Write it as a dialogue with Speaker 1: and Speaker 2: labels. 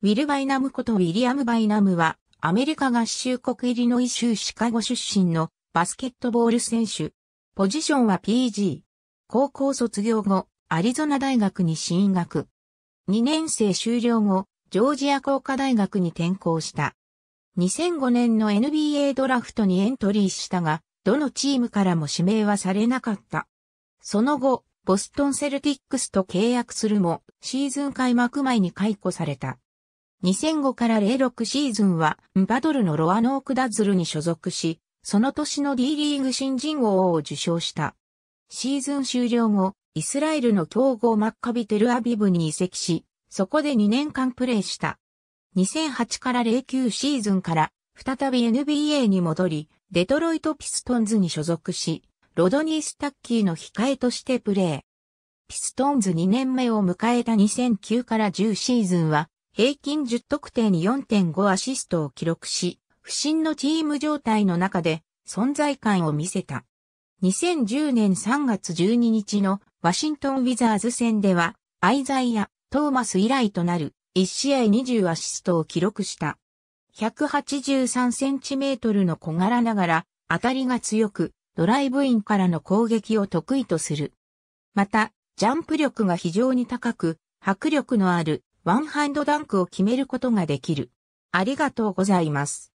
Speaker 1: ウィル・バイナムことウィリアム・バイナムは、アメリカ合衆国イリノイ州シカゴ出身のバスケットボール選手。ポジションは PG。高校卒業後、アリゾナ大学に進学。2年生終了後、ジョージア工科大学に転校した。2005年の NBA ドラフトにエントリーしたが、どのチームからも指名はされなかった。その後、ボストンセルティックスと契約するも、シーズン開幕前に解雇された。2005から06シーズンは、バドルのロアノークダズルに所属し、その年の D リーグ新人王を受賞した。シーズン終了後、イスラエルの強豪マッカビテルアビブに移籍し、そこで2年間プレーした。2008から09シーズンから再び NBA に戻り、デトロイトピストンズに所属し、ロドニー・スタッキーの控えとしてプレー。ピストンズ2年目を迎えた2009から10シーズンは、平均10得点に4.5アシストを記録し、不振のチーム状態の中で存在感を見せた。2010年3月12日のワシントン・ウィザーズ戦では、アイザイア、トーマス以来となる1試合20アシストを記録した。183センチメートルの小柄ながら、当たりが強く、ドライブインからの攻撃を得意とする。また、ジャンプ力が非常に高く、迫力のあるワンハンドダンクを決めることができる。ありがとうございます。